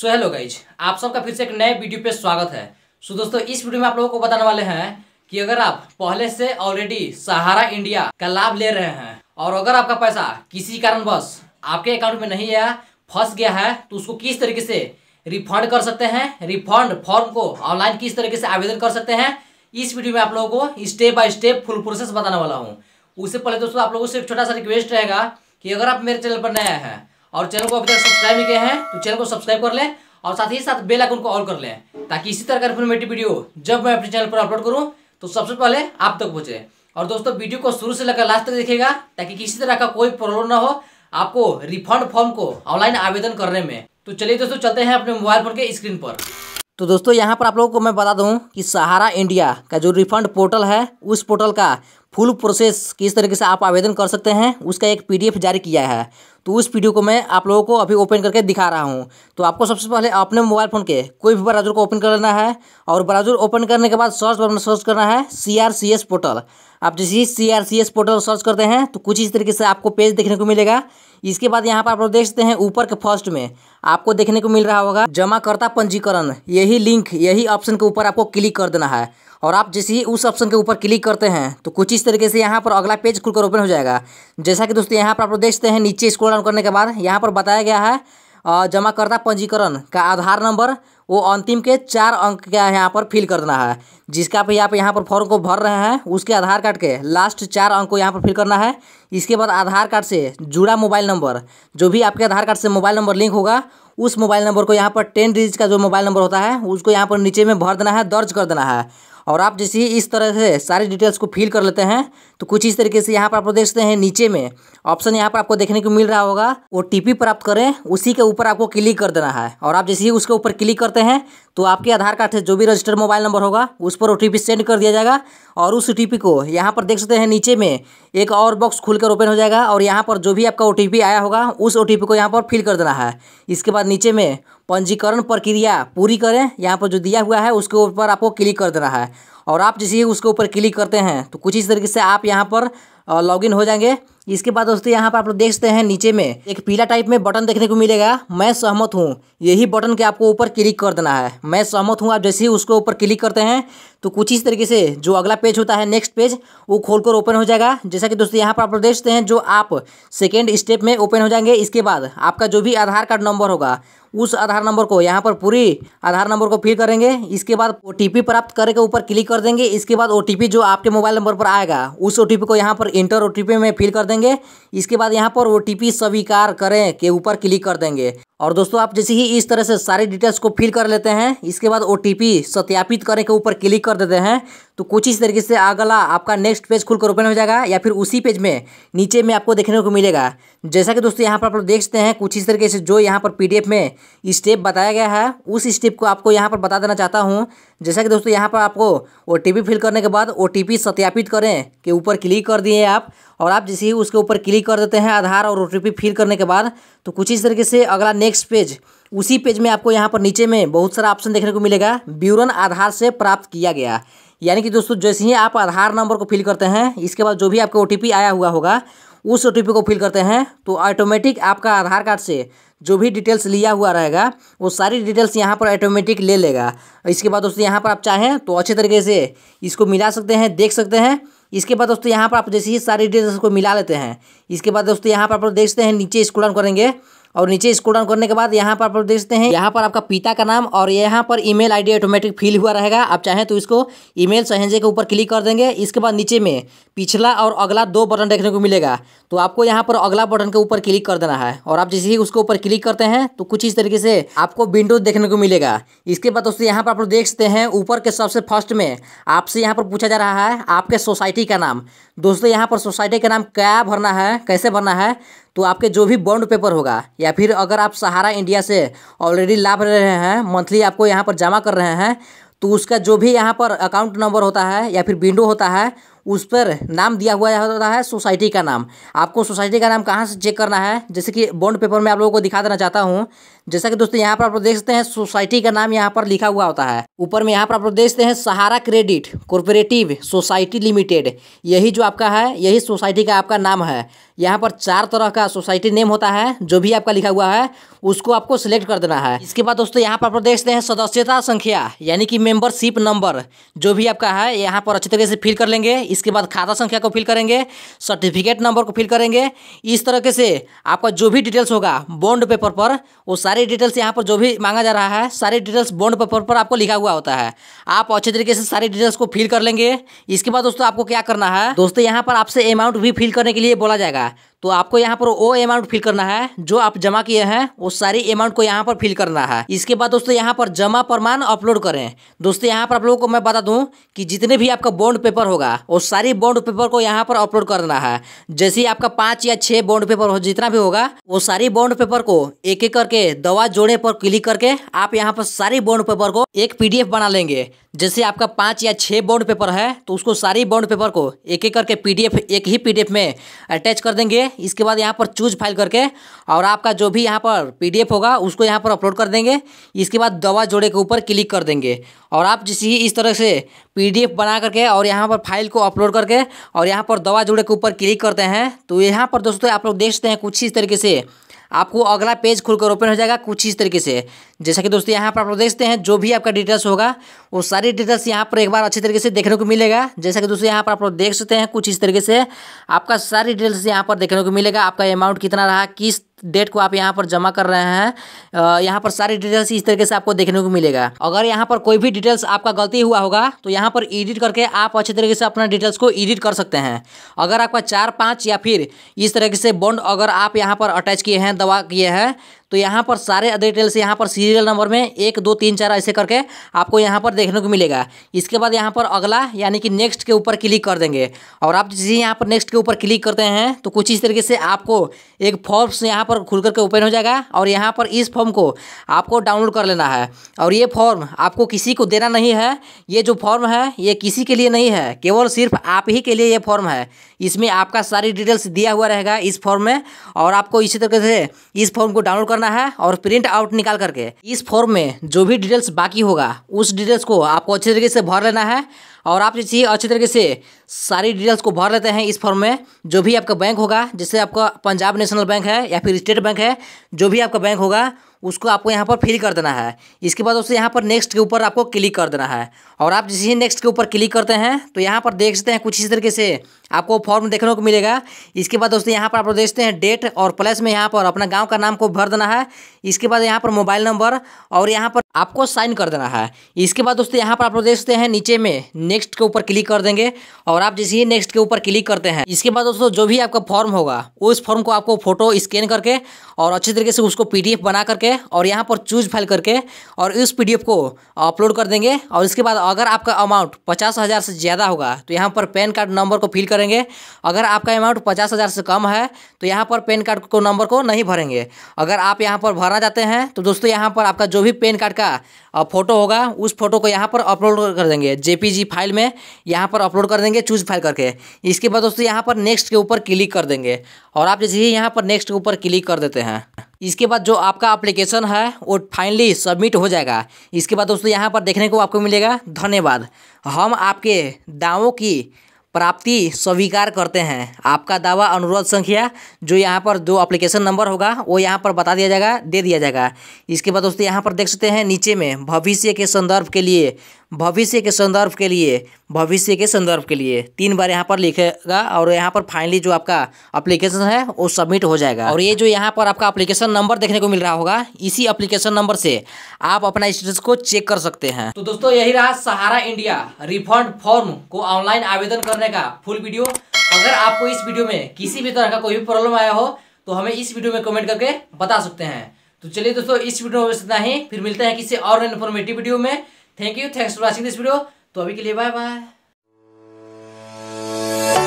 so hello guys आप सबका फिर से एक नए वीडियो पे स्वागत है सो so, दोस्तों इस वीडियो में आप लोगों को बताने वाले हैं कि अगर आप पहले से ऑलरेडी सहारा इंडिया का लाभ ले रहे हैं और अगर आपका पैसा किसी कारणवश आपके अकाउंट में नहीं आया फंस गया है तो उसको किस तरीके से रिफंड कर सकते हैं रिफंड फॉर्म को ऑनलाइन किस तरीके से आवेदन कर सकते हैं इस वीडियो में आप लोगों को step by step full process बताने वाला हूँ उससे पहले दोस्तों आप लोगों से एक छोटा सा रिक्वेस्ट रहेगा कि अगर आप मेरे चैनल पर नए हैं और चैनल को अभी तक सब्सक्राइब नहीं किए हैं तो चैनल को सब्सक्राइब कर लें और साथ ही साथ बेल आइकन को ऑल कर लें ताकि इसी तरह का इन्फॉर्मेटिव वीडियो जब मैं अपने चैनल पर अपलोड करूँ तो सबसे पहले आप तक पहुँचे और दोस्तों वीडियो को शुरू से लेकर लास्ट तक देखेगा ताकि किसी तरह का कोई प्रॉब्लम ना हो आपको रिफंड फॉर्म को ऑनलाइन आवेदन करने में तो चलिए दोस्तों चलते हैं अपने मोबाइल फोन के स्क्रीन पर तो दोस्तों यहाँ पर आप लोगों को मैं बता दूँ कि सहारा इंडिया का जो रिफंड पोर्टल है उस पोर्टल का फुल प्रोसेस किस तरीके से आप आवेदन कर सकते हैं उसका एक पीडीएफ जारी किया है तो उस वीडियो को मैं आप लोगों को अभी ओपन करके दिखा रहा हूँ तो आपको सबसे पहले अपने मोबाइल फ़ोन के कोई भी ब्राउजर को ओपन कर लेना है और ब्राउजर ओपन करने के बाद सर्च बार में सर्च करना है C R C S portal आप जैसे ही C R C S portal search करते हैं तो कुछ इस तरीके से आपको पेज देखने को मिलेगा इसके बाद यहाँ पर आप लोग देख सकते हैं ऊपर के फर्स्ट में आपको देखने को मिल रहा होगा जमाकर्ता पंजीकरण यही लिंक यही ऑप्शन के ऊपर आपको क्लिक कर देना है और आप जैसे ही उस ऑप्शन के ऊपर क्लिक करते हैं तो कुछ इस तरीके से यहाँ पर अगला पेज खुलकर ओपन हो जाएगा जैसा कि दोस्तों यहाँ पर आप लोग देखते हैं नीचे स्क्रोल डाउन करने के बाद यहाँ पर बताया गया है जमाकर्ता पंजीकरण का आधार नंबर वो अंतिम के चार अंक का यहाँ पर फिल करना है जिसका आप यहाँ पर यहाँ पर फॉर्म को भर रहे हैं उसके आधार कार्ड के लास्ट चार अंक को यहाँ पर फिल करना है इसके बाद आधार कार्ड से जुड़ा मोबाइल नंबर जो भी आपके आधार कार्ड से मोबाइल नंबर लिंक होगा उस मोबाइल नंबर को यहाँ पर टेन डिजिट का जो मोबाइल नंबर होता है उसको यहाँ पर नीचे में भर देना है दर्ज कर देना है और आप जैसे ही इस तरह से सारी डिटेल्स को फिल कर लेते हैं तो कुछ इस तरीके से यहाँ पर आप लोग देखते हैं नीचे में ऑप्शन यहाँ पर आपको देखने को मिल रहा होगा ओ प्राप्त करें उसी के ऊपर आपको क्लिक कर देना है और आप जैसे ही उसके ऊपर क्लिक करते हैं तो आपके आधार कार्ड से जो भी रजिस्टर्ड मोबाइल नंबर होगा उस पर ओ सेंड कर दिया जाएगा और उस ओ को यहाँ पर देख सकते हैं नीचे में एक और बॉक्स खुलकर ओपन हो जाएगा और यहाँ पर जो भी आपका ओ आया होगा उस ओ को यहाँ पर फिल कर देना है इसके बाद नीचे में पंजीकरण प्रक्रिया पूरी करें यहाँ पर जो दिया हुआ है उसके ऊपर आपको क्लिक कर देना है और आप जैसे ही उसके ऊपर क्लिक करते हैं तो कुछ इस तरीके से आप यहाँ पर लॉगिन हो जाएंगे इसके बाद दोस्तों यहाँ पर आप लोग देखते हैं नीचे में एक पीला टाइप में बटन देखने को मिलेगा मैं सहमत हूँ यही बटन के आपको ऊपर क्लिक कर देना है मैं सहमत हूँ आप जैसे ही उसको ऊपर क्लिक करते हैं तो कुछ इस तरीके से जो अगला पेज होता है नेक्स्ट पेज वो खोलकर ओपन हो जाएगा जैसा कि दोस्तों यहाँ पर आप लोग देखते हैं जो आप सेकेंड स्टेप में ओपन हो जाएंगे इसके बाद आपका जो भी आधार कार्ड नंबर होगा उस आधार नंबर को यहाँ पर पूरी आधार नंबर को फिल करेंगे इसके बाद ओ प्राप्त करके के ऊपर क्लिक कर देंगे इसके बाद ओ जो आपके मोबाइल नंबर पर आएगा उस ओ को यहाँ पर इंटर ओ में फिल कर देंगे इसके बाद यहाँ पर ओ स्वीकार करें के ऊपर क्लिक कर देंगे और दोस्तों आप जैसे ही इस तरह से सारी डिटेल्स को फिल कर लेते हैं इसके बाद ओ सत्यापित करने के ऊपर क्लिक कर देते हैं तो कुछ इस तरीके से अगला आपका नेक्स्ट पेज खुलकर ओपन हो जाएगा या फिर उसी पेज में नीचे में आपको देखने को मिलेगा जैसा कि दोस्तों यहाँ पर आप लोग देखते हैं कुछ इस तरीके से जो यहाँ पर पी में स्टेप बताया गया है उस स्टेप को आपको यहाँ पर बता देना चाहता हूँ जैसा कि दोस्तों यहाँ पर आपको ओ फिल करने के बाद ओ सत्यापित करें के ऊपर क्लिक कर दिए आप और आप जैसे ही उसके ऊपर क्लिक कर देते हैं आधार और ओ फिल करने के बाद तो कुछ इस तरीके से अगला नेक्स्ट पेज उसी पेज में आपको यहाँ पर नीचे में बहुत सारा ऑप्शन देखने को मिलेगा ब्यूरन आधार से प्राप्त किया गया यानी कि दोस्तों जैसे ही आप आधार नंबर को फिल करते हैं इसके बाद जो भी आपका ओ आया हुआ होगा उस ओ को फिल करते हैं तो ऑटोमेटिक आपका आधार कार्ड से जो भी डिटेल्स लिया हुआ रहेगा वो सारी डिटेल्स यहाँ पर ऑटोमेटिक ले लेगा इसके बाद दोस्तों यहाँ पर आप चाहें तो अच्छे तरीके से इसको मिला सकते हैं देख सकते हैं इसके बाद दोस्तों यहाँ पर आप जैसे ही सारी डिटेल्स को मिला लेते हैं इसके बाद दोस्तों यहाँ पर आप देखते हैं नीचे स्क्रॉल करेंगे और नीचे स्क्रोल डाउन करने के बाद यहाँ पर आप देखते हैं यहाँ पर आपका पिता का नाम और यहाँ पर ईमेल आईडी ऑटोमेटिक फिल हुआ रहेगा आप चाहें तो इसको ईमेल सहेंजे के ऊपर क्लिक कर देंगे इसके बाद नीचे में पिछला और अगला दो बटन देखने को मिलेगा तो आपको यहाँ पर अगला बटन के ऊपर क्लिक कर देना है और आप जैसे ही उसके ऊपर क्लिक करते हैं तो कुछ इस तरीके से आपको विंडो देखने को मिलेगा इसके बाद दोस्तों यहाँ पर आप लोग देख सकते हैं ऊपर के सबसे फर्स्ट में आपसे यहाँ पर पूछा जा रहा है आपके सोसाइटी का नाम दोस्तों यहाँ पर सोसाइटी का नाम क्या भरना है कैसे भरना है तो आपके जो भी बॉन्ड पेपर होगा या फिर अगर आप सहारा इंडिया से ऑलरेडी लाभ रहे हैं मंथली आपको यहाँ पर जमा कर रहे हैं तो उसका जो भी यहाँ पर अकाउंट नंबर होता है या फिर विंडो होता है उस पर नाम दिया हुआ होता है सोसाइटी का नाम आपको सोसाइटी का नाम कहाँ से चेक करना है जैसे कि बॉन्ड पेपर में आप लोगों को दिखा देना चाहता हूँ जैसा कि दोस्तों यहाँ पर आप लोग देख सकते हैं सोसाइटी का नाम यहाँ पर लिखा हुआ होता है ऊपर में यहाँ पर आप लोग देखते हैं Sahara credit corporative society limited यही जो आपका है यही सोसाइटी का आपका नाम है यहाँ पर चार तरह का सोसाइटी नेम होता है जो भी आपका लिखा हुआ है उसको आपको सिलेक्ट कर देना है इसके बाद दोस्तों यहाँ पर आप लोग देखते हैं सदस्यता संख्या यानी कि मेंबरशिप नंबर जो भी आपका है यहाँ पर अच्छी तरीके से फिल कर लेंगे इसके बाद खाता संख्या को फिल करेंगे सर्टिफिकेट नंबर को फिल करेंगे इस तरीके से आपका जो भी डिटेल्स होगा बॉन्ड पेपर पर वो सारी डिटेल्स यहाँ पर जो भी मांगा जा रहा है सारी डिटेल्स बॉन्ड पेपर पर आपको लिखा हुआ होता है आप अच्छे तरीके से सारी डिटेल्स को फिल कर लेंगे इसके बाद दोस्तों आपको क्या करना है दोस्तों यहाँ पर आपसे अमाउंट भी फिल करने के लिए बोला जाएगा तो आपको यहाँ पर वो अमाउंट फिल करना है जो आप जमा किए हैं वो सारी अमाउंट को यहाँ पर फिल करना है इसके बाद दोस्तों यहाँ पर जमा प्रमाण अपलोड करें दोस्तों यहाँ पर आप लोगों को मैं बता दूँ कि जितने भी आपका बॉन्ड पेपर होगा वो सारी बॉन्ड पेपर को यहाँ पर अपलोड करना है जैसे ही आपका पाँच या छः बॉन्ड पेपर हो जितना भी होगा वो सारी बॉन्ड पेपर को एक एक करके दवा जोड़े पर क्लिक करके आप यहाँ पर सारी बॉन्ड पेपर को एक पी बना लेंगे जैसे आपका पाँच या छः बॉन्ड पेपर है तो उसको सारी बॉन्ड पेपर को एक एक करके पी एक ही पी में अटैच कर देंगे इसके बाद यहाँ पर चूज फाइल करके और आपका जो भी यहाँ पर पीडीएफ होगा उसको यहाँ पर अपलोड कर देंगे इसके बाद दवा जोड़े के ऊपर क्लिक कर देंगे और आप जिस इस तरह से पीडीएफ बना करके और यहाँ पर फाइल को अपलोड करके और यहाँ पर दवा जोड़े के ऊपर क्लिक करते हैं तो यहाँ पर दोस्तों आप लोग देखते हैं कुछ इस तरीके से आपको अगला पेज खुलकर ओपन हो जाएगा कुछ इस तरीके से जैसा कि दोस्तों यहाँ पर आप लोग देखते हैं जो भी आपका डिटेल्स होगा वो सारी डिटेल्स यहाँ पर एक बार अच्छी तरीके से देखने को मिलेगा जैसा कि दोस्तों यहाँ पर आप लोग देख सकते हैं कुछ इस तरीके से आपका सारी डिटेल्स यहाँ पर देखने को मिलेगा आपका अमाउंट कितना रहा किस डेट को आप यहाँ पर जमा कर रहे हैं यहाँ पर सारी डिटेल्स इस तरीके से आपको देखने को मिलेगा अगर यहाँ पर कोई भी डिटेल्स आपका गलती हुआ होगा तो यहाँ पर एडिट करके आप अच्छे तरीके से अपना डिटेल्स को एडिट कर सकते हैं अगर आपका चार पाँच या फिर इस तरीके से बॉन्ड अगर आप यहाँ पर अटैच किए हैं दवा किए हैं तो यहाँ पर सारे अदर डिटेल्स यहाँ पर सीरियल नंबर में एक दो तीन चार ऐसे करके आपको यहाँ पर देखने को मिलेगा इसके बाद यहाँ पर अगला यानी कि नेक्स्ट के ऊपर क्लिक कर देंगे और आप जैसे यहाँ पर नेक्स्ट के ऊपर क्लिक करते हैं तो कुछ इस तरीके से आपको एक फॉर्म्स यहाँ पर खुल करके ओपन हो जाएगा और यहाँ पर इस फॉर्म को आपको डाउनलोड कर लेना है और ये फॉर्म आपको किसी को देना नहीं है ये जो फॉर्म है ये किसी के लिए नहीं है केवल सिर्फ आप ही के लिए ये फॉर्म है इसमें आपका सारी डिटेल्स दिया हुआ रहेगा इस फॉर्म में और आपको इसी तरीके से इस फॉर्म को डाउनलोड करना है और प्रिंट आउट निकाल करके इस फॉर्म में जो भी डिटेल्स बाकी होगा उस डिटेल्स को आपको अच्छे तरीके से भर लेना है और आप जैसे अच्छे तरीके से सारी डिटेल्स को भर लेते हैं इस फॉर्म में जो भी आपका बैंक होगा जैसे आपका पंजाब नेशनल बैंक है या फिर स्टेट बैंक है जो भी आपका बैंक होगा उसको आपको यहाँ पर फिल कर देना है इसके बाद उससे यहाँ पर नेक्स्ट के ऊपर आपको क्लिक कर देना है और आप जैसे ही नेक्स्ट के ऊपर क्लिक करते हैं तो यहाँ पर देख सकते हैं कुछ इस तरीके से आपको फॉर्म देखने को मिलेगा इसके बाद दोस्तों यहाँ पर आप देखते हैं डेट और प्लस में यहाँ पर अपना गाँव का नाम को भर देना है इसके बाद यहाँ पर मोबाइल नंबर और यहाँ पर आपको साइन कर देना है इसके बाद दोस्तों यहाँ पर आप देखते हैं नीचे में नेक्स्ट के ऊपर क्लिक कर देंगे और आप जैसे ही नेक्स्ट के ऊपर क्लिक करते हैं इसके बाद दोस्तों जो भी आपका फॉर्म होगा उस फॉर्म को आपको फोटो स्कैन करके और अच्छे तरीके से उसको पीडीएफ बना करके और यहाँ पर चूज फाइल करके और इस पी को अपलोड कर देंगे और इसके बाद अगर आपका अमाउंट पचास हज़ार से ज़्यादा होगा तो यहाँ पर पैन कार्ड नंबर को फिल करेंगे अगर आपका अमाउंट पचास हज़ार से कम है तो यहाँ पर पैन कार्ड को नंबर को नहीं भरेंगे अगर आप यहाँ पर भरना चाहते हैं तो दोस्तों यहाँ पर आपका जो भी पैन कार्ड का फ़ोटो होगा उस फोटो को यहाँ पर अपलोड कर देंगे जे फाइल में यहाँ पर अपलोड कर देंगे चूज फाइल करके इसके बाद दोस्तों यहाँ पर नेक्स्ट के ऊपर क्लिक कर देंगे और आप जैसे ही यहाँ पर नेक्स्ट के ऊपर क्लिक कर देते हैं इसके बाद जो आपका अप्लीकेशन है वो फाइनली सबमिट हो जाएगा इसके बाद दोस्तों यहाँ पर देखने को आपको मिलेगा धन्यवाद हम आपके दावों की प्राप्ति स्वीकार करते हैं आपका दावा अनुरोध संख्या जो यहाँ पर जो अप्लीकेशन नंबर होगा वो यहाँ पर बता दिया जाएगा दे दिया जाएगा इसके बाद दोस्तों यहाँ पर देख सकते हैं नीचे में भविष्य के संदर्भ के लिए भविष्य के संदर्भ के लिए भविष्य के संदर्भ के लिए तीन बार यहाँ पर लिखेगा और यहाँ पर फाइनली जो आपका अप्लीकेशन है वो सबमिट हो जाएगा और ये जो यहाँ पर आपका अप्लीकेशन नंबर देखने को मिल रहा होगा इसी अप्लीकेशन नंबर से आप अपना स्टेटस को चेक कर सकते हैं तो दोस्तों यही रहा सहारा इंडिया रिफंड फॉर्म को ऑनलाइन आवेदन करने का फुल वीडियो अगर आपको इस वीडियो में किसी भी तरह का कोई भी प्रॉब्लम आया हो तो हमें इस वीडियो में कमेंट करके बता सकते हैं तो चलिए दोस्तों इस वीडियो में इतना ही फिर मिलते हैं किसी और इन्फॉर्मेटिव वीडियो में thank you thanks for watching this video तो अभी के लिए बाय बाय